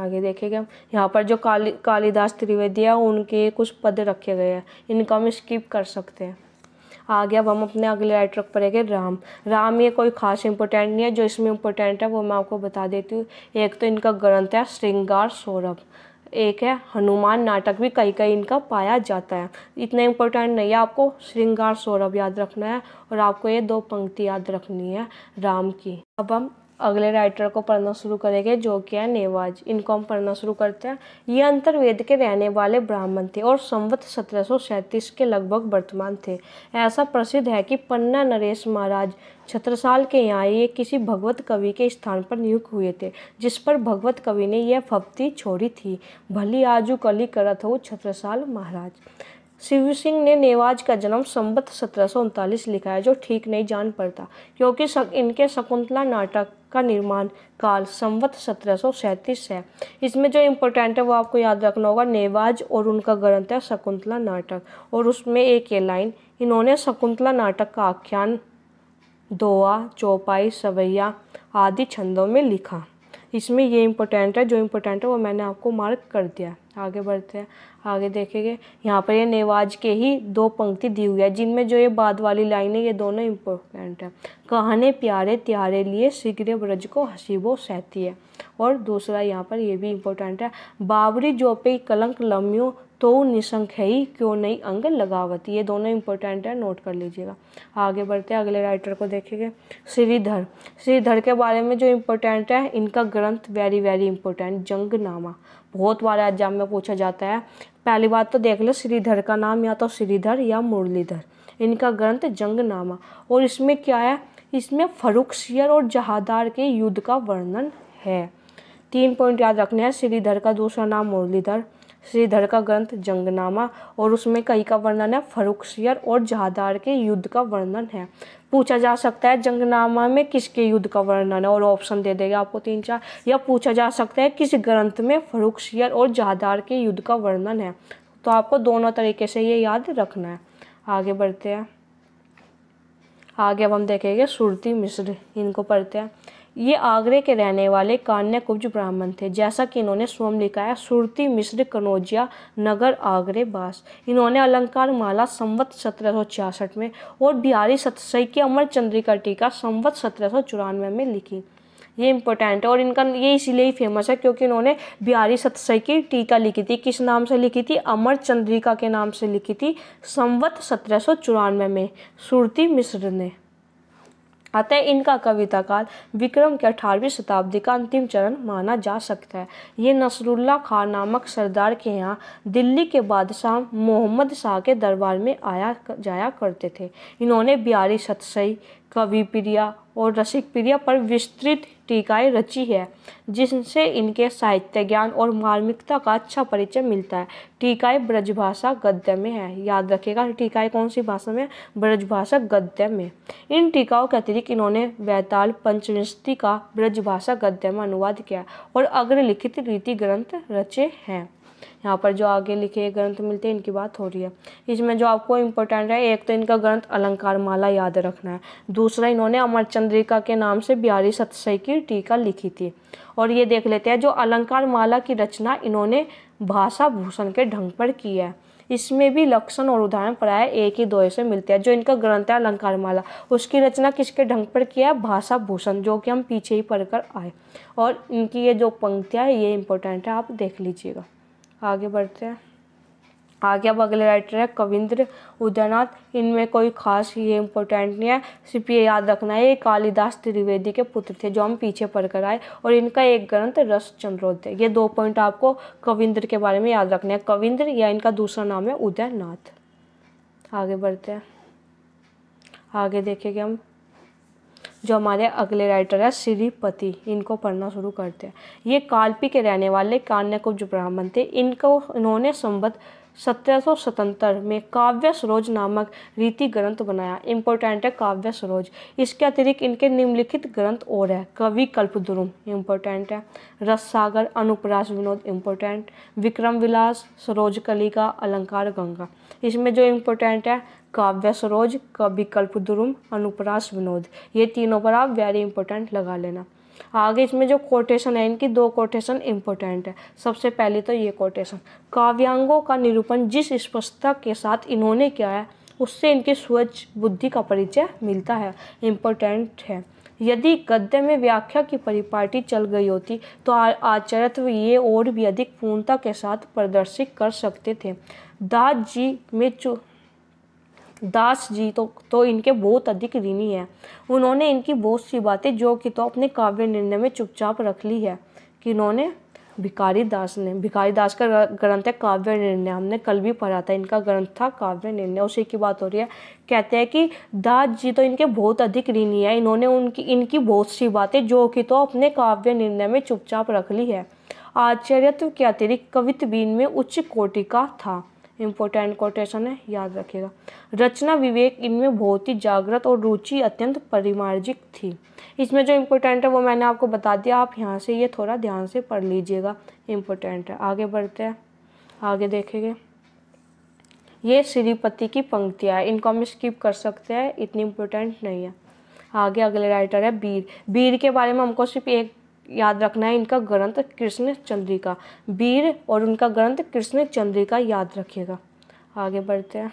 S1: आगे देखेंगे हम यहाँ पर जो काली कालिदास त्रिवेदी है उनके कुछ पद रखे गए हैं इनका हम स्किप कर सकते हैं आगे अब हम अपने अगले राइटर पर रहेंगे राम राम ये कोई खास इंपॉर्टेंट नहीं है जो इसमें इंपॉर्टेंट है वो मैं आपको बता देती हूँ एक तो इनका ग्रंथ है श्रृंगार सौरभ एक है हनुमान नाटक भी कहीं कहीं इनका पाया जाता है इतना इम्पोर्टेंट नहीं है आपको श्रृंगार सौरभ याद रखना है और आपको ये दो पंक्ति याद रखनी है राम की अब हम अगले राइटर को पढ़ना शुरू करेंगे जो कि है नेवाज इनको हम पढ़ना शुरू करते हैं ये अंतर्वेद के रहने वाले ब्राह्मण थे और संवत सत्रह के लगभग वर्तमान थे ऐसा प्रसिद्ध है कि पन्ना नरेश महाराज छत्रसाल के यहाँ ये किसी भगवत कवि के स्थान पर नियुक्त हुए थे जिस पर भगवत कवि ने यह फप्ती छोड़ी थी भली आजू कली करत हो छत्रसाल महाराज शिव सिंह ने नेवाज का जन्म संबत सत्रह लिखा है जो ठीक नहीं जान पड़ता क्योंकि सक, इनके शकुंतला नाटक का निर्माण काल संवत सत्रह है इसमें जो इम्पोर्टेंट है वो आपको याद रखना होगा नेवाज और उनका ग्रंथ है शकुंतला नाटक और उसमें एक ये लाइन इन्होंने शकुंतला नाटक का आख्यान दोआ चौपाई सवैया आदि छंदों में लिखा इसमें ये इंपॉर्टेंट है जो इंपॉर्टेंट है वो मैंने आपको मार्क कर दिया आगे बढ़ते हैं आगे देखेंगे यहाँ पर ये नेवाज के ही दो पंक्ति दी हुई है जिनमें जो ये बाद वाली लाइन है ये दोनों इम्पोर्टेंट है कहने प्यारे त्यारे लिए सिगरे ब्रज को हसीबो सहती है और दूसरा यहाँ पर ये भी इम्पोर्टेंट है बाबरी जो पे कलंक लम्यों तो है ही क्यों नहीं अंग लगावत ये दोनों इंपॉर्टेंट है नोट कर लीजिएगा आगे बढ़ते हैं अगले राइटर को देखेंगे श्रीधर श्रीधर के बारे में जो इम्पोर्टेंट है इनका ग्रंथ वेरी वेरी इंपॉर्टेंट जंगनामा बहुत बार एग्जाम में पूछा जाता है पहली बात तो देख लो श्रीधर का नाम या तो श्रीधर या मुरलीधर इनका ग्रंथ जंगनामा और इसमें क्या है इसमें शियर और जहादार के युद्ध का वर्णन है तीन पॉइंट याद रखने हैं श्रीधर का दूसरा नाम मुरलीधर श्रीधर का ग्रंथ जंगनामा और उसमें कई का वर्णन है फरुखसियर और जहादार के युद्ध का वर्णन है पूछा जा सकता है जंगनामा में किसके युद्ध का वर्णन है और ऑप्शन दे देगा आपको तीन चार या पूछा जा सकता है किस ग्रंथ में फरुखसियर और जहादार के युद्ध का वर्णन है तो आपको दोनों तरीके से ये याद रखना है आगे बढ़ते हैं आगे अब हम देखेंगे सुरती मिश्र इनको पढ़ते हैं ये आगरे के रहने वाले कान्य कुब्ज ब्राह्मण थे जैसा कि इन्होंने स्वयं लिखा है सुरती मिश्र कनौजिया नगर आगरे बास इन्होंने अलंकार माला संवत सत्रह में और बिहारी सतसई की अमर चंद्रिका टीका संवत सत्रह में लिखी ये इम्पोर्टेंट है और इनका ये इसीलिए ही फेमस है क्योंकि इन्होंने बिहारी सतसई की टीका लिखी थी किस नाम से लिखी थी अमर चंद्रिका के नाम से लिखी थी संवत सत्रह में सुरती मिश्र ने अतः इनका कविता काल विक्रम के अठारहवीं शताब्दी का अंतिम चरण माना जा सकता है ये नसरुल्ला खान नामक सरदार के यहाँ दिल्ली के बादशाह मोहम्मद शाह के दरबार में आया जाया करते थे इन्होंने बिहारी सतसई कवि प्रिया और रसिक प्रिया पर विस्तृत टीकाएँ रची है जिनसे इनके साहित्य ज्ञान और मार्मिकता का अच्छा परिचय मिलता है टीकाएँ ब्रजभाषा गद्य में है याद रखेगा टीकाएँ कौन सी भाषा में ब्रजभाषा गद्य में इन टीकाओं के अतिरिक्त इन्होंने वैताल पंचविंशति का ब्रजभाषा गद्य में अनुवाद किया और अग्रलिखित रीति ग्रंथ रचे हैं यहाँ पर जो आगे लिखे ग्रंथ मिलते हैं इनकी बात हो रही है इसमें जो आपको इम्पोर्टेंट है एक तो इनका ग्रंथ अलंकार माला याद रखना है दूसरा इन्होंने अमर चंद्रिका के नाम से बिहारी सतसई की टीका लिखी थी और ये देख लेते हैं जो अलंकार माला की रचना इन्होंने भाषा भूषण के ढंग पर की है इसमें भी लक्षण और उदाहरण प्राय एक ही दोहे से मिलते हैं जो इनका ग्रंथ है अलंकार माला उसकी रचना किसके ढंग पर किया है भाषा भूषण जो कि हम पीछे ही पढ़कर आए और इनकी ये जो पंक्तियाँ है ये इंपॉर्टेंट है आप देख लीजिएगा आगे बढ़ते हैं आगे अब अगले राइटर है कविंद्र उदयनाथ इनमें कोई खास ये इम्पोर्टेंट नहीं है सिर्फ ये याद रखना है ये कालिदास त्रिवेदी के पुत्र थे जो हम पीछे पढ़ कर आए और इनका एक ग्रंथ रस चंद्रोदय ये दो पॉइंट आपको कविंद्र के बारे में याद रखना है कविंद्र या इनका दूसरा नाम है उदयनाथ आगे बढ़ते हैं आगे देखेंगे हम जो हमारे अगले राइटर है श्रीपति इनको पढ़ना शुरू करते हैं ये कालपी के रहने वाले कान्यकुब्ज ब्राह्मण थे इनको इन्होंने संबद्ध सत्रह में काव्य सरोज नामक रीति ग्रंथ बनाया इम्पोर्टेंट है काव्य सरोज इसके अतिरिक्त इनके निम्नलिखित ग्रंथ और है कवि कल्पद्रुम इम्पोर्टेंट है रस सागर अनुपरास विनोद इम्पोर्टेंट विक्रम विलास सरोज कलिका अलंकार गंगा इसमें जो इम्पोर्टेंट है काव्य सरोज कवि कल्पद्रुम अनुपरास विनोद ये तीनों पर आप वेरी इंपॉर्टेंट लगा लेना आगे इसमें जो कोटेशन है इनकी दो कोटेशन इम्पोर्टेंट है सबसे पहले तो ये कोटेशन काव्यांगों का निरूपण जिस स्पष्टता के साथ इन्होंने किया है उससे इनके स्वच्छ बुद्धि का परिचय मिलता है इम्पोर्टेंट है यदि गद्य में व्याख्या की परिपाटी चल गई होती तो आचरित्व ये और भी अधिक पूर्णता के साथ प्रदर्शित कर सकते थे दास जी में चु दास जी तो तो इनके बहुत अधिक ऋणी हैं उन्होंने इनकी बहुत सी बातें जो कि तो अपने काव्य निर्णय में चुपचाप रख ली है कि इन्होंने भिकारी दास ने भिकारी दास का ग्रंथ है काव्य निर्णय हमने कल भी पढ़ा था इनका ग्रंथ था काव्य निर्णय उसी की बात हो रही है कहते हैं कि दास जी तो इनके बहुत अधिक ऋणी है इन्होंने उनकी इनकी बहुत सी बातें जो कि तो अपने काव्य निर्णय में चुपचाप रख ली है आचार्यत्व के अतिरिक्त कवित्व बीन में उच्च कोटि का था इम्पोर्टेंट कोटेशन है याद रखिएगा रचना विवेक इनमें बहुत ही जागृत और रुचि अत्यंत परिमार्जिक थी इसमें जो इम्पोर्टेंट है वो मैंने आपको बता दिया आप यहाँ से ये थोड़ा ध्यान से पढ़ लीजिएगा इम्पोर्टेंट है आगे बढ़ते हैं आगे देखेंगे ये श्रीपति की पंक्तियाँ हैं इनको हम स्किप कर सकते हैं इतनी इम्पोर्टेंट नहीं है आगे अगले राइटर है बीर बीर के बारे में हमको सिर्फ एक याद रखना है इनका ग्रंथ कृष्ण चंद्रिका वीर और उनका ग्रंथ कृष्ण चंद्रिका याद रखिएगा आगे बढ़ते हैं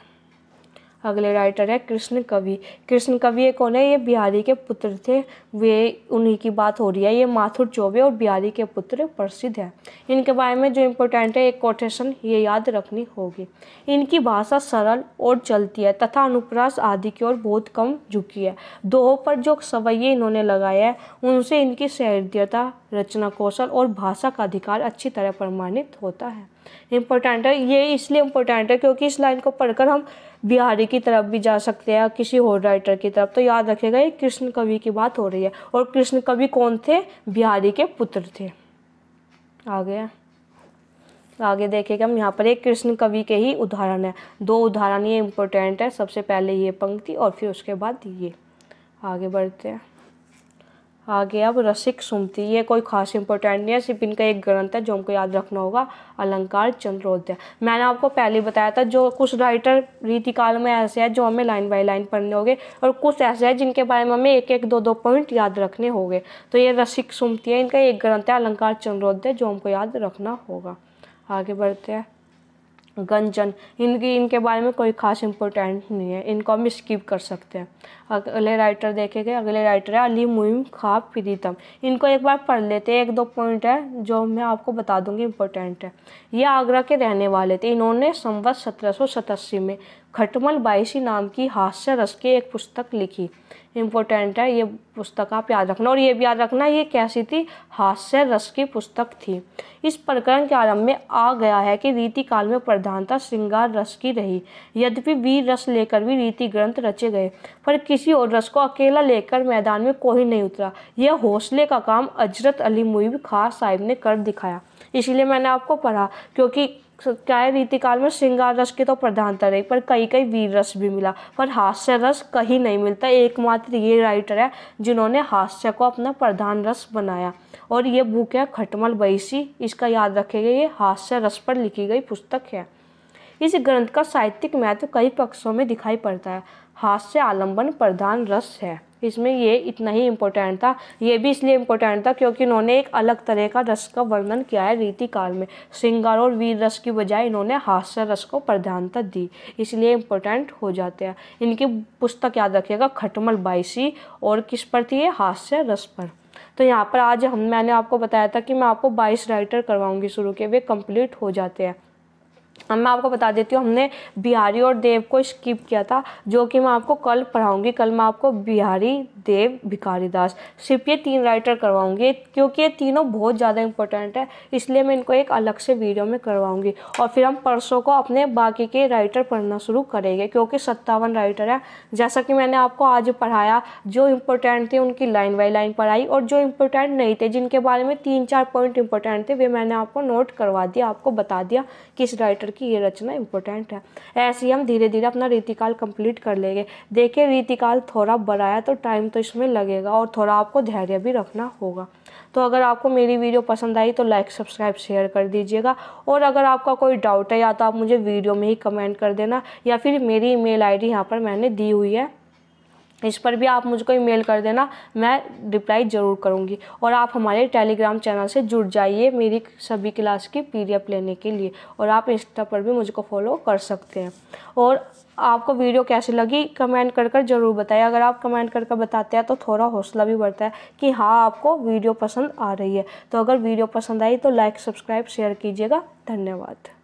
S1: अगले राइटर है कृष्ण कवि कृष्ण कवि ये कौन है ये बिहारी के पुत्र थे वे उन्हीं की बात हो रही है ये माथुर चौबे और बिहारी के पुत्र प्रसिद्ध हैं इनके बारे में जो इम्पोर्टेंट है एक कोटेशन ये याद रखनी होगी इनकी भाषा सरल और चलती है तथा अनुप्रास आदि की ओर बहुत कम झुकी है दोहों पर जो सवैये इन्होंने लगाए हैं उनसे इनकी सहृदयता रचना कौशल और भाषा का अधिकार अच्छी तरह प्रमाणित होता है इम्पोर्टेंट है ये इसलिए इम्पोर्टेंट है क्योंकि इस लाइन को पढ़कर हम बिहारी की तरफ भी जा सकते हैं किसी और राइटर की तरफ तो याद रखेगा ये कृष्ण कवि की बात हो रही है और कृष्ण कवि कौन थे बिहारी के पुत्र थे आगे आगे देखेगा हम यहाँ पर एक कृष्ण कवि के ही उदाहरण है दो उदाहरण ये इम्पोर्टेंट है सबसे पहले ये पंक्ति और फिर उसके बाद ये आगे बढ़ते हैं आगे अब रसिक सुमति ये कोई खास इंपॉर्टेंट नहीं है सिर्फ इनका एक ग्रंथ है जो हमको याद रखना होगा अलंकार चंद्रोदय मैंने आपको पहले बताया था जो कुछ राइटर रीतिकाल में ऐसे हैं जो हमें लाइन बाय लाइन पढ़ने होंगे और कुछ ऐसे हैं जिनके बारे में हमें एक एक दो दो पॉइंट याद रखने होंगे तो ये रसिक सुमती है इनका एक ग्रंथ है अलंकार चंद्रोदय जो हमको याद रखना होगा आगे बढ़ते हैं गंजन इनकी इनके बारे में कोई खास इम्पोर्टेंट नहीं है इनको हम स्किप कर सकते हैं अगले राइटर देखेंगे अगले राइटर है अली मुहिम खा प्रीतम इनको एक बार पढ़ लेते हैं एक दो पॉइंट है जो मैं आपको बता दूंगी इम्पोर्टेंट है ये आगरा के रहने वाले थे इन्होंने संवत सत्रह में खटमल बाईसी नाम की हास्य रस की एक पुस्तक लिखी इम्पोर्टेंट है ये पुस्तक आप याद रखना और ये भी याद रखना ये कैसी थी हास्य रस की पुस्तक थी इस प्रकरण के आरंभ में आ गया है कि रीति काल में प्रधानता श्रृंगार रस की रही यद्यपि वीर रस लेकर भी रीति ग्रंथ रचे गए पर किसी और रस को अकेला लेकर मैदान में कोई नहीं उतरा यह हौसले का काम अजरत अली मुईब खास साहिब ने कर दिखाया इसीलिए मैंने आपको पढ़ा क्योंकि क्या है रीतिकाल में श्रृंगार रस की तो प्रधानता रही पर कई कई वीर रस भी मिला पर हास्य रस कहीं नहीं मिलता एकमात्र ये राइटर है जिन्होंने हास्य को अपना प्रधान रस बनाया और ये बुक है खटमल बैसी इसका याद रखेगा ये हास्य रस पर लिखी गई पुस्तक है इस ग्रंथ का साहित्यिक महत्व कई पक्षों में दिखाई पड़ता है हास्य आलम्बन प्रधान रस है इसमें ये इतना ही इम्पोर्टेंट था ये भी इसलिए इम्पोर्टेंट था क्योंकि इन्होंने एक अलग तरह का रस का वर्णन किया है रीति काल में श्रृंगार और वीर रस की बजाय इन्होंने हास्य रस को प्रधानता दी इसलिए इम्पोर्टेंट हो जाते हैं इनकी पुस्तक याद रखिएगा खटमल बाईसी और किस पर थी ये हास्य रस पर तो यहाँ पर आज हम मैंने आपको बताया था कि मैं आपको बाईस राइटर करवाऊँगी शुरू के वे कम्प्लीट हो जाते हैं अब मैं आपको बता देती हूँ हमने बिहारी और देव को स्किप किया था जो कि मैं आपको कल पढ़ाऊँगी कल मैं आपको बिहारी देव भिखारी दास सिर्फ ये तीन राइटर करवाऊँगी क्योंकि ये तीनों बहुत ज़्यादा इंपॉर्टेंट है इसलिए मैं इनको एक अलग से वीडियो में करवाऊँगी और फिर हम परसों को अपने बाकी के राइटर पढ़ना शुरू करेंगे क्योंकि सत्तावन राइटर हैं जैसा कि मैंने आपको आज पढ़ाया जो इम्पोर्टेंट थे उनकी लाइन बाई लाइन पढ़ाई और जो इम्पोर्टेंट नहीं थे जिनके बारे में तीन चार पॉइंट इंपॉर्टेंट थे वे मैंने आपको नोट करवा दिया आपको बता दिया किस राइटर लेटर की ये रचना इंपॉर्टेंट है ऐसे ही हम धीरे धीरे अपना रीतिकाल कंप्लीट कर लेंगे देखिए रीतिकाल थोड़ा बढ़ाया तो टाइम तो इसमें लगेगा और थोड़ा आपको धैर्य भी रखना होगा तो अगर आपको मेरी वीडियो पसंद आई तो लाइक सब्सक्राइब शेयर कर दीजिएगा और अगर आपका कोई डाउट है या तो आप मुझे वीडियो में ही कमेंट कर देना या फिर मेरी ईमेल आईडी यहाँ पर मैंने दी हुई है इस पर भी आप मुझको ईमेल कर देना मैं रिप्लाई ज़रूर करूँगी और आप हमारे टेलीग्राम चैनल से जुड़ जाइए मेरी सभी क्लास की पी लेने के लिए और आप इंस्टा पर भी मुझको फॉलो कर सकते हैं और आपको वीडियो कैसी लगी कमेंट कर कर ज़रूर बताइए अगर आप कमेंट कर कर बताते हैं तो थोड़ा हौसला भी बढ़ता है कि हाँ आपको वीडियो पसंद आ रही है तो अगर वीडियो पसंद आई तो लाइक सब्सक्राइब शेयर कीजिएगा धन्यवाद